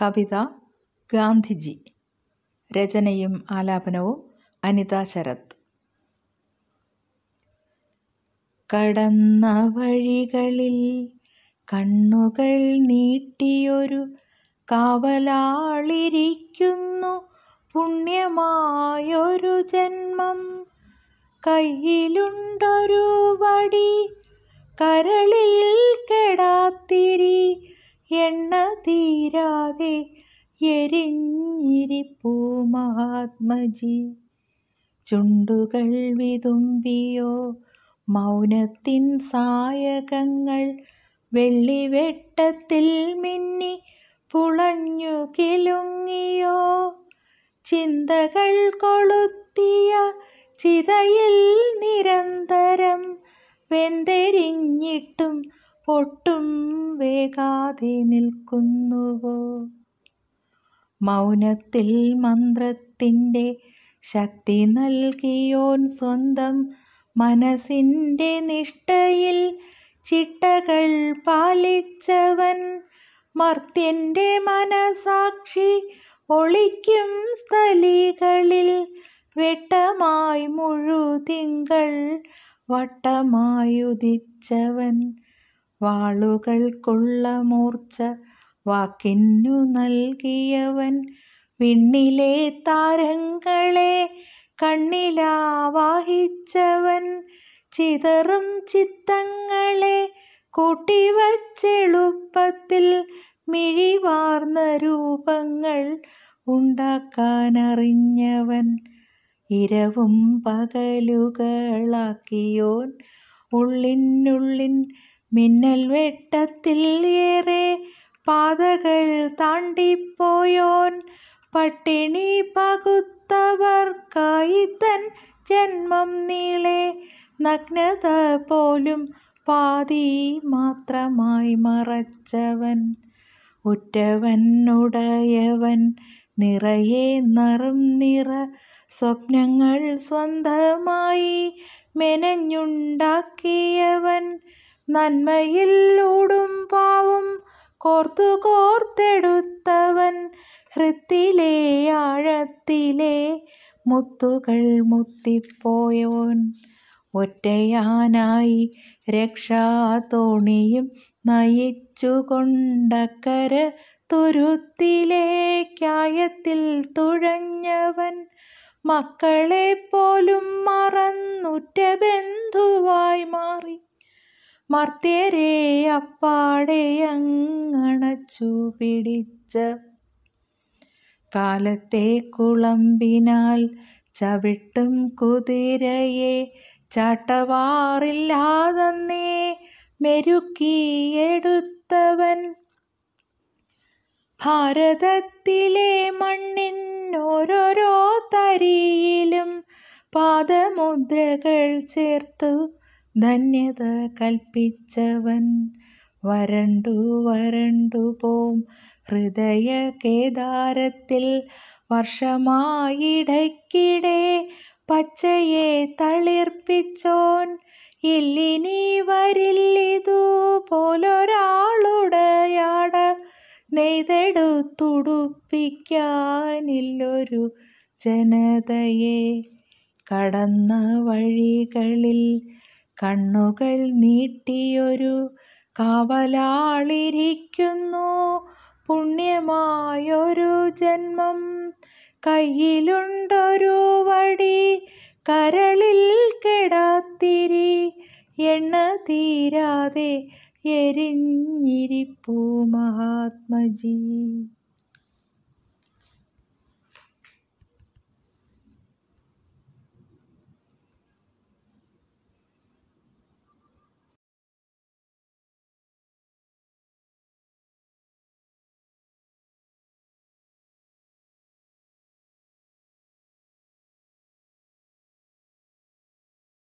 കവിത ഗാന്ധിജി രചനയും ആലാപനവും അനിത ശരത് കടന്ന വഴികളിൽ കണ്ണുകൾ നീട്ടിയൊരു കാവലാളിരിക്കുന്നു പുണ്യമായൊരു ജന്മം കയ്യിലുണ്ടൊരു വടി കരളിൽ കെടാത്തിരി എണ്ണ തീരാതെ എരിഞ്ഞിരിപ്പൂ മഹാത്മജി ചുണ്ടുകൾ വിതുമ്പിയോ മൗനത്തിൻ സായകങ്ങൾ വെള്ളിവെട്ടത്തിൽ മിന്നി പുളഞ്ഞു കിലുങ്ങിയോ ചിന്തകൾ കൊളുത്തിയ ചിതയിൽ നിരന്തരം വെന്തെരിഞ്ഞിട്ടും ഒട്ടും വേഗാതെ നിൽക്കുന്നുവോ മൗനത്തിൽ മന്ത്രത്തിൻ്റെ ശക്തി നൽകിയോൻ സ്വന്തം മനസ്സിൻ്റെ നിഷ്ഠയിൽ ചിട്ടകൾ പാലിച്ചവൻ മർത്യൻ്റെ മനസാക്ഷി ഒളിക്കും സ്ഥലികളിൽ വെട്ടമായി മുഴുതിങ്കൾ വട്ടമായുദിച്ചവൻ വാളുകൾക്കുള്ള മൂർച്ച വാക്കിന്നു നൽകിയവൻ വിണ്ണിലെ താരങ്ങളെ കണ്ണിലാവാഹിച്ചവൻ ചിതറും ചിത്തങ്ങളെ കൂട്ടിവച്ചെളുപ്പത്തിൽ മിഴിവാർന്ന രൂപങ്ങൾ ഉണ്ടാക്കാനറിഞ്ഞവൻ ഇരവും പകലുകളാക്കിയോൻ ഉള്ളിനുള്ളിൻ മിന്നൽ വെട്ടത്തിൽ ഏറെ പാതകൾ താണ്ടിപ്പോയോൻ പട്ടിണി പകുത്തവർക്കായി തൻ ജന്മം നീളെ നഗ്നത പോലും പാതി മാത്രമായി മറച്ചവൻ ഉറ്റവൻ ഉടയവൻ നിറയെ നറും നിറ സ്വപ്നങ്ങൾ സ്വന്തമായി മെനഞ്ഞുണ്ടാക്കിയവൻ നന്മയിൽ ഓടും പാവും കോർത്തു കോർത്തെടുത്തവൻ ഹൃത്തിലെ ആഴത്തിലെ മുത്തുകൾ മുത്തിപ്പോയോൻ ഒറ്റയാനായി രക്ഷാതോണിയും നയിച്ചുകൊണ്ടക്കര തുരുത്തിലേക്കായത്തിൽ തുഴഞ്ഞവൻ മക്കളെപ്പോലും മറന്നുറ്റ ബന്ധുവായി മാറി മർത്യരെ അപ്പാടെ അങ്ങണച്ചു പിടിച്ച കാലത്തെ കുളമ്പിനാൽ ചവിട്ടും കുതിരയെ ചാട്ടവാറില്ലാതന്നേ മെരുക്കിയെടുത്തവൻ ഭാരതത്തിലെ മണ്ണിൻ ഓരോരോ തരിയിലും പാദമുദ്രകൾ ചേർത്തു ധന്യത കൽപ്പിച്ചവൻ വരണ്ടു വരണ്ടു പോം ഹൃദയ കേദാരത്തിൽ വർഷമായിടയ്ക്കിടെ പച്ചയെ തളിർപ്പിച്ചോൻ ഇല്ലിനി വരില്ലിതു പോലൊരാളുടയാട നെയ്തെടുത്തുടുപ്പിക്കാനില്ലൊരു ജനതയെ കടന്ന വഴികളിൽ കണ്ണുകൾ നീട്ടിയൊരു കാവലാളിരിക്കുന്നു പുണ്യമായൊരു ജന്മം കയ്യിലുണ്ടൊരു വടി കരളിൽ കിടാത്തിരി എണ്ണ തീരാതെ എരിഞ്ഞിരിപ്പു മഹാത്മജീ